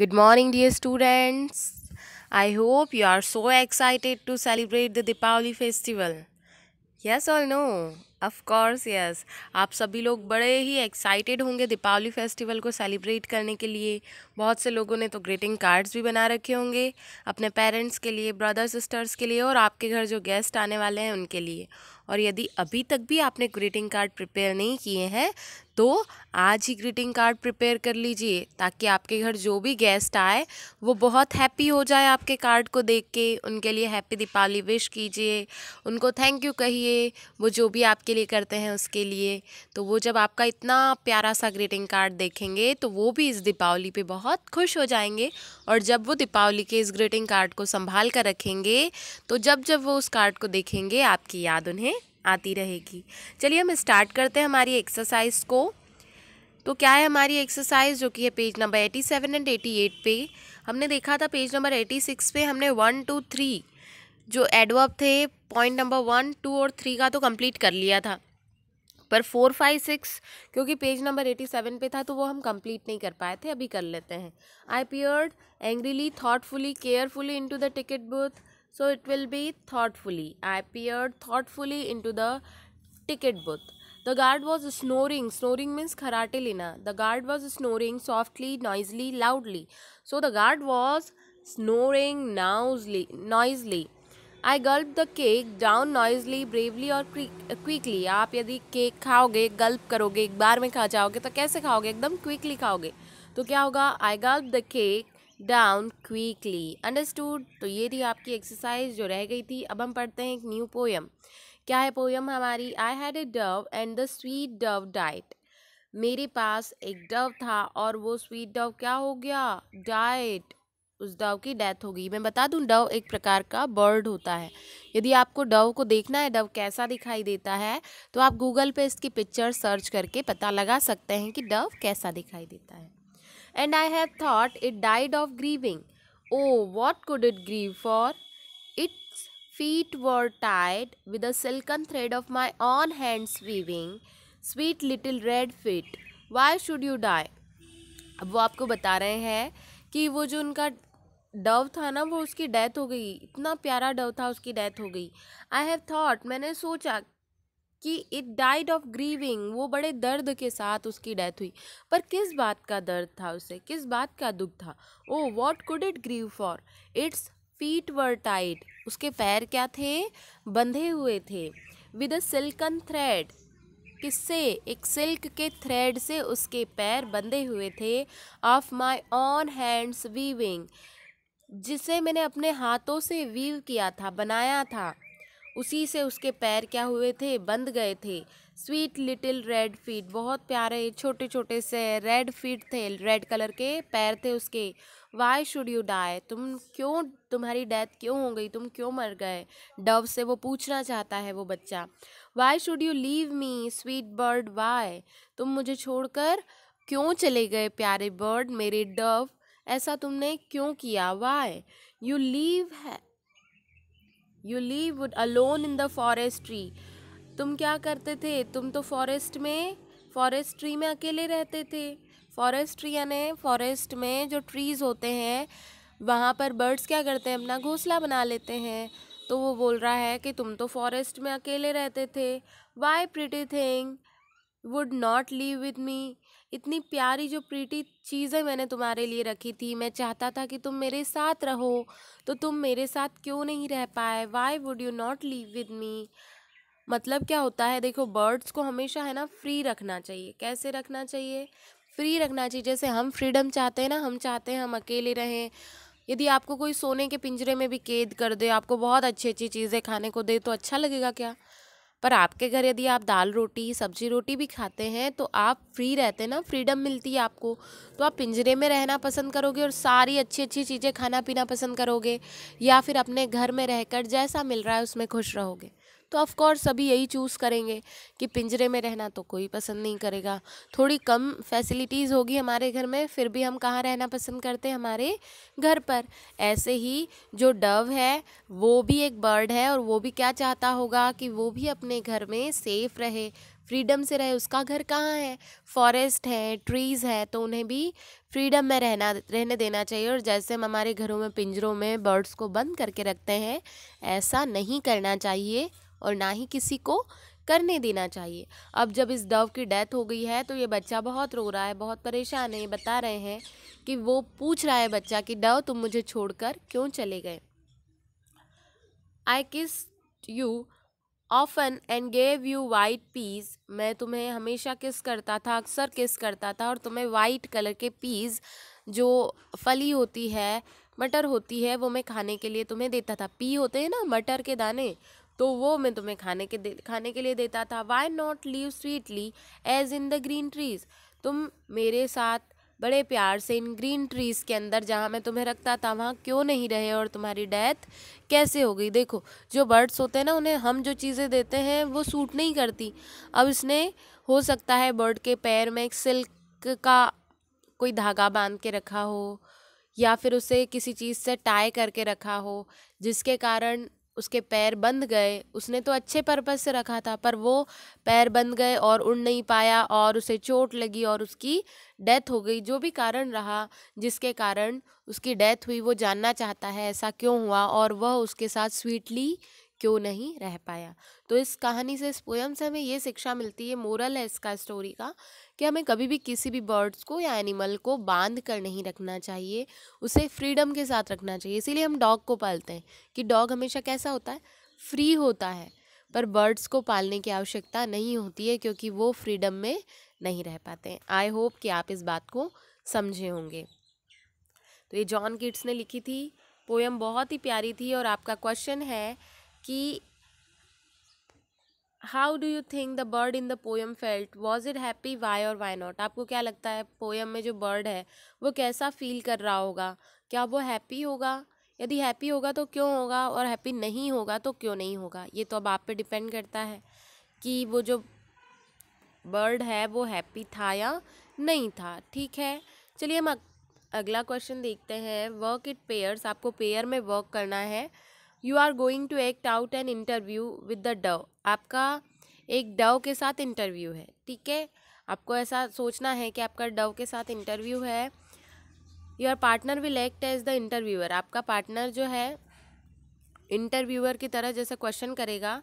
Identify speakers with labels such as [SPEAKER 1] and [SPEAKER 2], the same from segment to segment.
[SPEAKER 1] Good morning dear students. I hope you are so excited to celebrate the Deepavali festival. Yes or no? Of course yes. आप सभी लोग बड़े ही excited होंगे Deepawali festival को celebrate करने के लिए बहुत से लोगों ने तो ग्रीटिंग कार्ड्स भी बना रखे होंगे अपने पेरेंट्स के लिए ब्रदर सिस्टर्स के लिए और आपके घर जो गेस्ट आने वाले हैं उनके लिए और यदि अभी तक भी आपने ग्रीटिंग कार्ड प्रिपेयर नहीं किए हैं तो आज ही ग्रीटिंग कार्ड प्रिपेयर कर लीजिए ताकि आपके घर जो भी गेस्ट आए वो बहुत हैप्पी हो जाए आपके कार्ड को देख के उनके लिए हैप्पी दीपावली विश कीजिए उनको थैंक यू कहिए वो जो भी आपके लिए करते हैं उसके लिए तो वो जब आपका इतना प्यारा सा ग्रीटिंग कार्ड देखेंगे तो वो भी इस दीपावली पर बहुत खुश हो जाएंगे और जब वो दीपावली के इस ग्रीटिंग कार्ड को संभाल कर रखेंगे तो जब जब वो उस कार्ड को देखेंगे आपकी याद उन्हें आती रहेगी चलिए हम स्टार्ट करते हैं हमारी एक्सरसाइज को तो क्या है हमारी एक्सरसाइज जो कि है page number eighty seven and eighty eight पे हमने देखा था पेज नंबर एटी सिक्स पे हमने वन टू थ्री जो एडवर्ब थे पॉइंट नंबर वन टू और थ्री का तो कंप्लीट कर लिया था पर फोर फाइव सिक्स क्योंकि पेज नंबर एटी सेवन पे था तो वो हम कंप्लीट नहीं कर पाए थे अभी कर लेते हैं I peered angrily thoughtfully carefully into the ticket booth so it will be thoughtfully i peered thoughtfully into the ticket booth the guard was snoring snoring means karate lena the guard was snoring softly noisily loudly so the guard was snoring noisily noisily I gulp the cake down noisily bravely और quickly आप यदि cake खाओगे गल्प करोगे एक बार में खा जाओगे तो कैसे खाओगे एकदम क्विकली खाओगे तो क्या होगा I gulp the cake down quickly understood तो ये थी आपकी एक्सरसाइज जो रह गई थी अब हम पढ़ते हैं एक न्यू पोयम क्या है पोयम हमारी I had a dove and the sweet dove died मेरे पास एक डव था और वो स्वीट डव क्या हो गया डाइट उस डव की डेथ हो गई मैं बता दूं डव एक प्रकार का बर्ड होता है यदि आपको डव को देखना है डव कैसा दिखाई देता है तो आप गूगल पे इसकी पिक्चर सर्च करके पता लगा सकते हैं कि डव कैसा दिखाई देता है and I had thought it died of grieving. Oh, what could it grieve for? Its feet were tied with a silken thread of my own hands weaving. Sweet little red feet, why should you die? अब वो आपको बता रहे हैं कि वो जो उनका डव था ना वो उसकी डेथ हो गई इतना प्यारा डव था उसकी डेथ हो गई आई हैव थाट मैंने सोचा कि इट डाइड ऑफ ग्रीविंग वो बड़े दर्द के साथ उसकी डेथ हुई पर किस बात का दर्द था उसे किस बात का दुख था O what could it grieve for its feet were tied उसके पैर क्या थे बंधे हुए थे विद अ सिल्कन थ्रेड किससे एक सिल्क के थ्रेड से उसके पैर बंधे हुए थे of my own hands weaving जिसे मैंने अपने हाथों से वीव किया था बनाया था उसी से उसके पैर क्या हुए थे बंध गए थे स्वीट लिटिल रेड फीट बहुत प्यारे छोटे छोटे से रेड फीट थे रेड कलर के पैर थे उसके वाई शुड यू डाई तुम क्यों तुम्हारी डेथ क्यों हो गई तुम क्यों मर गए डव से वो पूछना चाहता है वो बच्चा why should you leave me sweet bird why तुम मुझे छोड़कर क्यों चले गए प्यारे बर्ड मेरे डव ऐसा तुमने क्यों किया वाई यू लीव है you live would alone in the forest tree तुम क्या करते थे तुम तो फॉरेस्ट में फॉरेस्ट ट्री में अकेले रहते थे फॉरेस्ट ट्री यानी फॉरेस्ट में जो ट्रीज़ होते हैं वहाँ पर बर्ड्स क्या करते हैं अपना घोंसला बना लेते हैं तो वो बोल रहा है कि तुम तो फॉरेस्ट में अकेले रहते थे why pretty thing would not live with me इतनी प्यारी जो प्रीटी चीज़ें मैंने तुम्हारे लिए रखी थी मैं चाहता था कि तुम मेरे साथ रहो तो तुम मेरे साथ क्यों नहीं रह पाए why would you not live with me मतलब क्या होता है देखो बर्ड्स को हमेशा है ना फ्री रखना चाहिए कैसे रखना चाहिए फ्री रखना चाहिए जैसे हम फ्रीडम चाहते हैं ना हम चाहते हैं हम अकेले रहें यदि आपको कोई सोने के पिंजरे में भी कैद कर दे आपको बहुत अच्छी अच्छी चीज़ें खाने को दे तो अच्छा लगेगा क्या पर आपके घर यदि आप दाल रोटी सब्जी रोटी भी खाते हैं तो आप फ्री रहते हैं ना फ्रीडम मिलती है आपको तो आप पिंजरे में रहना पसंद करोगे और सारी अच्छी अच्छी चीज़ें खाना पीना पसंद करोगे या फिर अपने घर में रहकर जैसा मिल रहा है उसमें खुश रहोगे तो ऑफ़कोर्स सभी यही चूज़ करेंगे कि पिंजरे में रहना तो कोई पसंद नहीं करेगा थोड़ी कम फैसिलिटीज़ होगी हमारे घर में फिर भी हम कहाँ रहना पसंद करते हैं हमारे घर पर ऐसे ही जो डव है वो भी एक बर्ड है और वो भी क्या चाहता होगा कि वो भी अपने घर में सेफ़ रहे फ्रीडम से रहे उसका घर कहाँ है फॉरेस्ट है ट्रीज़ है तो उन्हें भी फ्रीडम में रहना रहने देना चाहिए और जैसे हम हमारे घरों में पिंजरों में बर्ड्स को बंद करके रखते हैं ऐसा नहीं करना चाहिए और ना ही किसी को करने देना चाहिए अब जब इस डव की डेथ हो गई है तो ये बच्चा बहुत रो रहा है बहुत परेशान है ये बता रहे हैं कि वो पूछ रहा है बच्चा कि डव तुम मुझे छोड़कर क्यों चले गए I kiss you often and gave you white peas मैं तुम्हें हमेशा किस करता था अक्सर किस करता था और तुम्हें वाइट कलर के पीस जो फली होती है मटर होती है वो मैं खाने के लिए तुम्हें देता था पी होते हैं ना मटर के दाने तो वो मैं तुम्हें खाने के खाने के लिए देता था why not live sweetly as in the green trees तुम मेरे साथ बड़े प्यार से इन ग्रीन ट्रीज़ के अंदर जहाँ मैं तुम्हें रखता था वहाँ क्यों नहीं रहे और तुम्हारी डेथ कैसे हो गई देखो जो बर्ड्स होते हैं ना उन्हें हम जो चीज़ें देते हैं वो सूट नहीं करती अब इसने हो सकता है बर्ड के पैर में एक सिल्क का कोई धागा बांध के रखा हो या फिर उसे किसी चीज़ से टाई करके रखा हो जिसके कारण उसके पैर बंध गए उसने तो अच्छे पर्पज़ से रखा था पर वो पैर बंध गए और उड़ नहीं पाया और उसे चोट लगी और उसकी डेथ हो गई जो भी कारण रहा जिसके कारण उसकी डेथ हुई वो जानना चाहता है ऐसा क्यों हुआ और वह उसके साथ स्वीटली क्यों नहीं रह पाया तो इस कहानी से इस पोएम से हमें ये शिक्षा मिलती है मोरल है इसका स्टोरी का कि हमें कभी भी किसी भी बर्ड्स को या एनिमल को बांध कर नहीं रखना चाहिए उसे फ्रीडम के साथ रखना चाहिए इसीलिए हम डॉग को पालते हैं कि डॉग हमेशा कैसा होता है फ्री होता है पर बर्ड्स को पालने की आवश्यकता नहीं होती है क्योंकि वो फ्रीडम में नहीं रह पाते हैं आई होप कि आप इस बात को समझे होंगे तो ये जॉन किड्स ने लिखी थी पोएम बहुत ही प्यारी थी और आपका क्वेश्चन है कि how do you think the bird in the poem felt was it happy why और वाई नॉट आपको क्या लगता है पोएम में जो बर्ड है वो कैसा फील कर रहा होगा क्या वो हैप्पी होगा यदि हैप्पी होगा तो क्यों होगा और हैप्पी नहीं होगा तो क्यों नहीं होगा ये तो अब आप पे डिपेंड करता है कि वो जो बर्ड है वो हैप्पी था या नहीं था ठीक है चलिए हम अगला क्वेश्चन देखते हैं वर्क इट पेयर्स आपको पेयर में वर्क करना है you are going to act out an interview with the dove आपका एक डव के साथ इंटरव्यू है ठीक है आपको ऐसा सोचना है कि आपका डव के साथ इंटरव्यू है your partner will act as the interviewer आपका पार्टनर जो है इंटरव्यूअर की तरह जैसे क्वेश्चन करेगा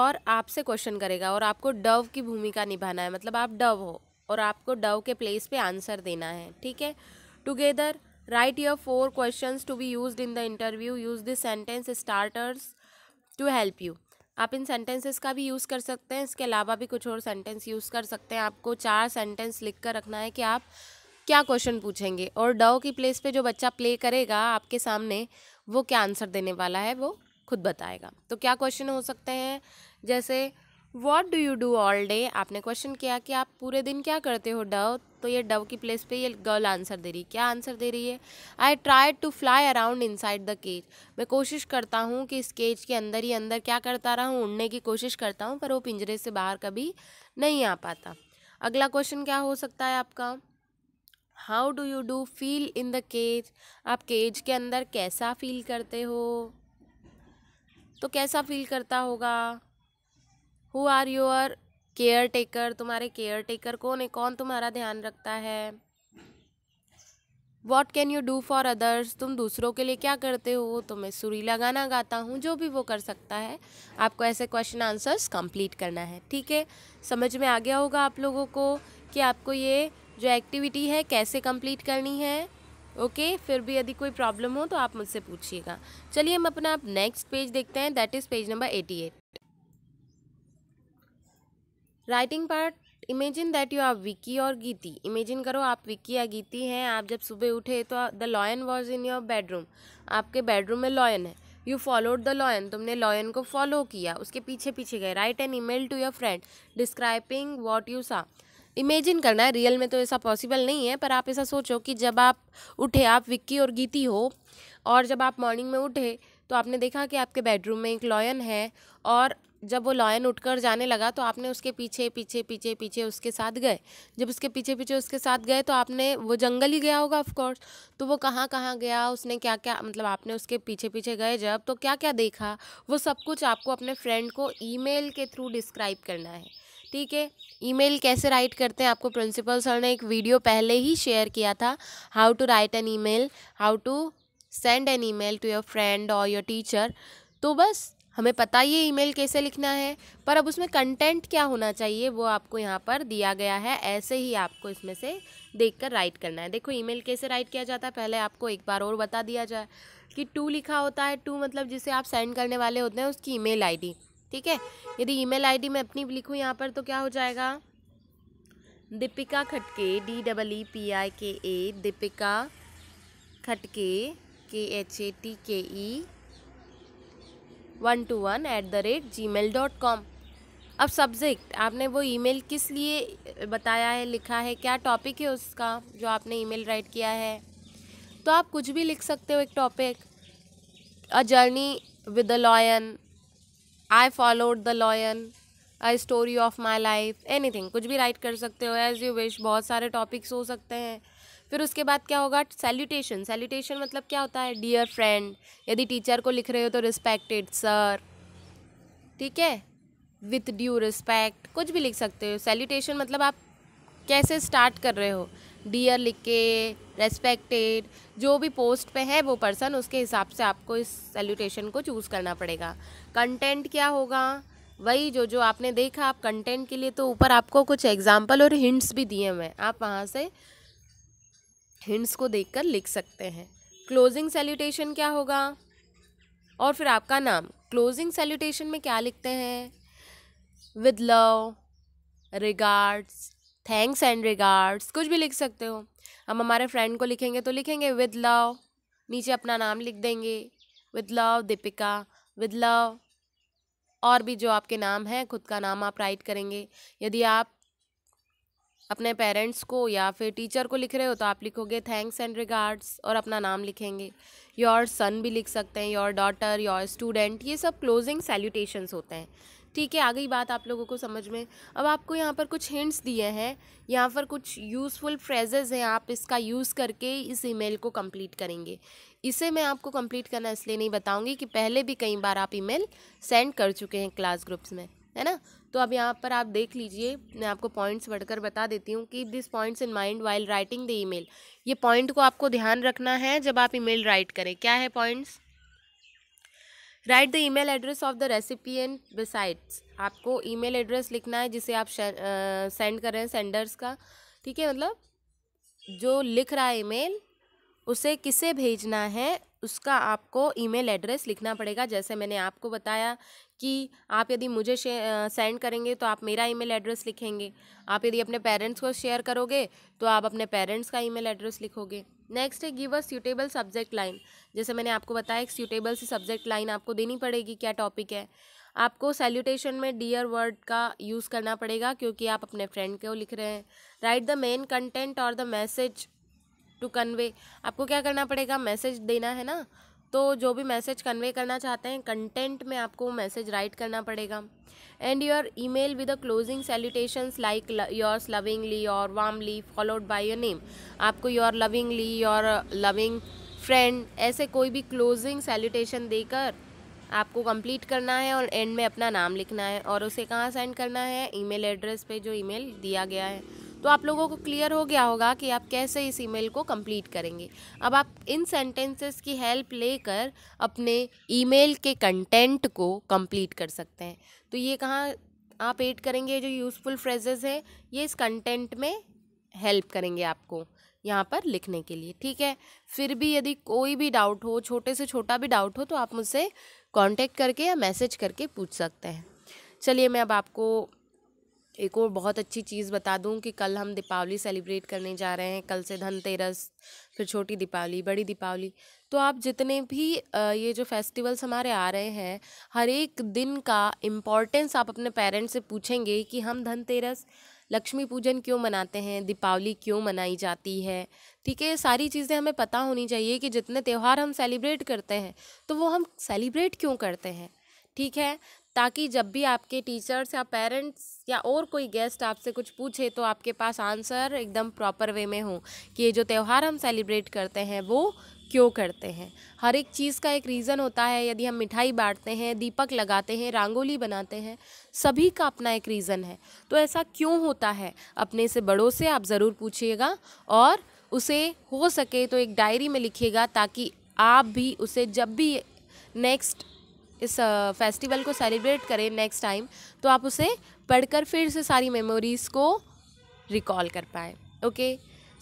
[SPEAKER 1] और आपसे क्वेश्चन करेगा और आपको डव की भूमिका निभाना है मतलब आप डव हो और आपको डव के प्लेस पे आंसर देना है ठीक है together Write your four questions to be used in the interview. Use this sentence starters to help you. आप इन सेंटेंसेस का भी यूज़ कर सकते हैं इसके अलावा भी कुछ और सेंटेंस यूज़ कर सकते हैं आपको चार सेंटेंस लिख कर रखना है कि आप क्या क्वेश्चन पूछेंगे और डव की प्लेस पे जो बच्चा प्ले करेगा आपके सामने वो क्या आंसर देने वाला है वो खुद बताएगा तो क्या क्वेश्चन हो सकते हैं जैसे what do you do all day आपने क्वेश्चन किया कि आप पूरे दिन क्या करते हो डव तो ये डव की प्लेस पे ये गर्ल आंसर दे रही है क्या आंसर दे रही है I try to fly around inside the cage मैं कोशिश करता हूँ कि इस केज के अंदर ही अंदर क्या करता रहा हूँ उड़ने की कोशिश करता हूँ पर वो पिंजरे से बाहर कभी नहीं आ पाता अगला क्वेश्चन क्या हो सकता है आपका how do you do feel in the cage आप केज के अंदर कैसा फील करते हो तो कैसा फील करता होगा who are your caretaker तुम्हारे केयर टेकर कौन है कौन तुम्हारा ध्यान रखता है what can you do for others तुम दूसरों के लिए क्या करते हो तो मैं सुरीला गाना गाता हूँ जो भी वो कर सकता है आपको ऐसे क्वेश्चन आंसर्स कंप्लीट करना है ठीक है समझ में आ गया होगा आप लोगों को कि आपको ये जो एक्टिविटी है कैसे कंप्लीट करनी है ओके फिर भी यदि कोई प्रॉब्लम हो तो आप मुझसे पूछिएगा चलिए हम अपना नेक्स्ट पेज देखते हैं that is page number eighty eight writing part imagine that you are Vicky और गीती इमेजिन करो आप विकी या गीती हैं आप जब सुबह उठे तो the lion was in your bedroom आपके बेडरूम में लॉयन है यू फॉलोड द लॉयन तुमने लॉयन को फॉलो किया उसके पीछे पीछे गए write an email to your friend describing what you saw imagine करना है रियल में तो ऐसा पॉसिबल नहीं है पर आप ऐसा सोचो कि जब आप उठे आप विक्की और गीती हो और जब आप मॉर्निंग में उठे तो आपने देखा कि आपके बेडरूम में एक लॉयन है और जब वो लॉयन उठकर जाने लगा तो आपने उसके पीछे पीछे पीछे पीछे उसके साथ गए जब उसके पीछे पीछे उसके साथ गए तो आपने वो जंगल ही गया होगा ऑफकोर्स तो वो कहाँ कहाँ गया उसने क्या क्या मतलब आपने उसके पीछे पीछे गए जब तो क्या क्या देखा वो सब कुछ आपको अपने फ्रेंड को ईमेल के थ्रू डिस्क्राइब करना है ठीक है ईमेल कैसे राइट करते हैं आपको प्रिंसिपल सर ने एक वीडियो पहले ही शेयर किया था how to write an email how to send an email to your friend और योर टीचर तो बस हमें पता ही है ईमेल कैसे लिखना है पर अब उसमें कंटेंट क्या होना चाहिए वो आपको यहाँ पर दिया गया है ऐसे ही आपको इसमें से देखकर राइट करना है देखो ईमेल कैसे राइट किया जाता है पहले आपको एक बार और बता दिया जाए कि टू लिखा होता है टू मतलब जिसे आप सेंड करने वाले होते हैं उसकी आई डी ठीक है यदि ई आई डी मैं अपनी लिखूँ यहाँ पर तो क्या हो जाएगा Deepika Khatke D double E P I K A Deepika Khatke K H A T K E one two one eight the rate G mail dot com अब सब्जेक्ट आपने वो ईमेल किस लिए बताया है लिखा है क्या टॉपिक है उसका जो आपने ईमेल राइट किया है तो आप कुछ भी लिख सकते हो एक topic a journey with the lion I followed the lion a story of my life anything कुछ भी राइट कर सकते हो एज यू विश बहुत सारे टॉपिक्स हो सकते हैं फिर उसके बाद क्या होगा सैल्यूटेशन सैल्यूटेशन मतलब क्या होता है डियर फ्रेंड यदि टीचर को लिख रहे हो तो रिस्पेक्टेड सर ठीक है विथ ड्यू रिस्पेक्ट कुछ भी लिख सकते हो सैल्यूटेशन मतलब आप कैसे स्टार्ट कर रहे हो डियर लिख के रेस्पेक्टेड जो भी पोस्ट पे है वो पर्सन उसके हिसाब से आपको इस सैल्यूटेशन को चूज़ करना पड़ेगा कंटेंट क्या होगा वही जो जो आपने देखा आप कंटेंट के लिए तो ऊपर आपको कुछ एग्जाम्पल और हिंट्स भी दिए हुए हैं आप वहाँ से हिंट्स को देखकर लिख सकते हैं क्लोजिंग सैल्यूटेशन क्या होगा और फिर आपका नाम क्लोजिंग सैल्यूटेशन में क्या लिखते हैं with love regards thanks and regards कुछ भी लिख सकते हो हम हमारे फ्रेंड को लिखेंगे तो लिखेंगे विद लव नीचे अपना नाम लिख देंगे with love Deepika with love और भी जो आपके नाम हैं खुद का नाम आप राइट करेंगे यदि आप अपने पेरेंट्स को या फिर टीचर को लिख रहे हो तो आप लिखोगे थैंक्स एंड रिगार्ड्स और अपना नाम लिखेंगे योर सन भी लिख सकते हैं योर डॉटर योर स्टूडेंट ये सब क्लोजिंग सैल्यूटेशंस होते हैं ठीक है आ गई बात आप लोगों को समझ में अब आपको यहाँ पर कुछ हिंट्स दिए हैं यहाँ पर कुछ यूज़फुल फ्रेजेज़ हैं आप इसका यूज़ करके इस ईमेल को कंप्लीट करेंगे इसे मैं आपको कंप्लीट करना इसलिए नहीं बताऊँगी कि पहले भी कई बार आप ईमेल सेंड कर चुके हैं क्लास ग्रुप्स में है ना तो अब यहाँ पर आप देख लीजिए मैं आपको पॉइंट्स बढ़कर बता देती हूँ keep this points in mind while writing the email ये पॉइंट को आपको ध्यान रखना है जब आप ईमेल राइट करें क्या है points write the email address of the recipient besides आपको ईमेल एड्रेस लिखना है जिसे आप सेंड कर रहे हैं सेंडर्स का ठीक है मतलब जो लिख रहा है ईमेल उसे किसे भेजना है उसका आपको ईमेल एड्रेस लिखना पड़ेगा जैसे मैंने आपको बताया कि आप यदि मुझे सेंड करेंगे तो आप मेरा ईमेल एड्रेस लिखेंगे आप यदि अपने पेरेंट्स को शेयर करोगे तो आप अपने पेरेंट्स का ईमेल एड्रेस लिखोगे नेक्स्ट है give a suitable subject line जैसे मैंने आपको बताया एक सूटेबल सी सब्जेक्ट लाइन आपको देनी पड़ेगी क्या टॉपिक है आपको सैल्यूटेशन में डियर वर्ड का यूज़ करना पड़ेगा क्योंकि आप अपने फ्रेंड को लिख रहे हैं राइट द मेन कंटेंट और द मैसेज टू कन्वे आपको क्या करना पड़ेगा मैसेज देना है ना तो जो भी मैसेज कन्वे करना चाहते हैं कंटेंट में आपको मैसेज राइट करना पड़ेगा end your email with a closing salutations like yours lovingly और warmly followed by your name आपको your lovingly your loving friend ऐसे कोई भी क्लोजिंग सैल्यूटेशन देकर आपको कंप्लीट करना है और एंड में अपना नाम लिखना है और उसे कहाँ सेंड करना है ईमेल एड्रेस पे जो ईमेल दिया गया है तो आप लोगों को क्लियर हो गया होगा कि आप कैसे इस ईमेल को कंप्लीट करेंगे अब आप इन सेंटेंसेस की हेल्प लेकर अपने ईमेल के कंटेंट को कंप्लीट कर सकते हैं तो ये कहाँ आप एड करेंगे जो यूज़फुल फ्रेजेज हैं ये इस कंटेंट में हेल्प करेंगे आपको यहाँ पर लिखने के लिए ठीक है फिर भी यदि कोई भी डाउट हो छोटे से छोटा भी डाउट हो तो आप मुझसे कांटेक्ट करके या मैसेज करके पूछ सकते हैं चलिए मैं अब आपको एक और बहुत अच्छी चीज़ बता दूं कि कल हम दीपावली सेलिब्रेट करने जा रहे हैं कल से धनतेरस फिर छोटी दीपावली बड़ी दीपावली तो आप जितने भी ये जो फेस्टिवल्स हमारे आ रहे हैं हर एक दिन का इम्पॉर्टेंस आप अपने पेरेंट्स से पूछेंगे कि हम धनतेरस लक्ष्मी पूजन क्यों मनाते हैं दीपावली क्यों मनाई जाती है ठीक है सारी चीज़ें हमें पता होनी चाहिए कि जितने त्यौहार हम सेलिब्रेट करते हैं तो वो हम सेलिब्रेट क्यों करते हैं ठीक है ताकि जब भी आपके टीचर्स या पेरेंट्स या और कोई गेस्ट आपसे कुछ पूछे तो आपके पास आंसर एकदम प्रॉपर वे में हो कि ये जो त्यौहार हम सेलिब्रेट करते हैं वो क्यों करते हैं हर एक चीज़ का एक रीज़न होता है यदि हम मिठाई बांटते हैं दीपक लगाते हैं रंगोली बनाते हैं सभी का अपना एक रीज़न है तो ऐसा क्यों होता है अपने से बड़ों से आप ज़रूर पूछिएगा और उसे हो सके तो एक डायरी में लिखिएगा ताकि आप भी उसे जब भी नेक्स्ट इस फेस्टिवल को सेलिब्रेट करें नेक्स्ट टाइम तो आप उसे पढ़कर फिर से सारी मेमोरीज़ को रिकॉल कर पाए okay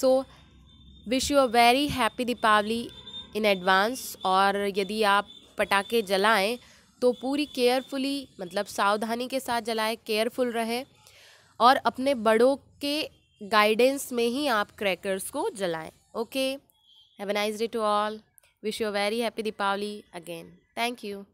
[SPEAKER 1] so wish you a very happy Deepawali in advance और यदि आप पटाखे जलाएं तो पूरी केयरफुली मतलब सावधानी के साथ जलाएं केयरफुल रहे और अपने बड़ों के गाइडेंस में ही आप क्रैकर्स को जलाएं okay have a nice day to all wish you a very happy Deepawali again thank you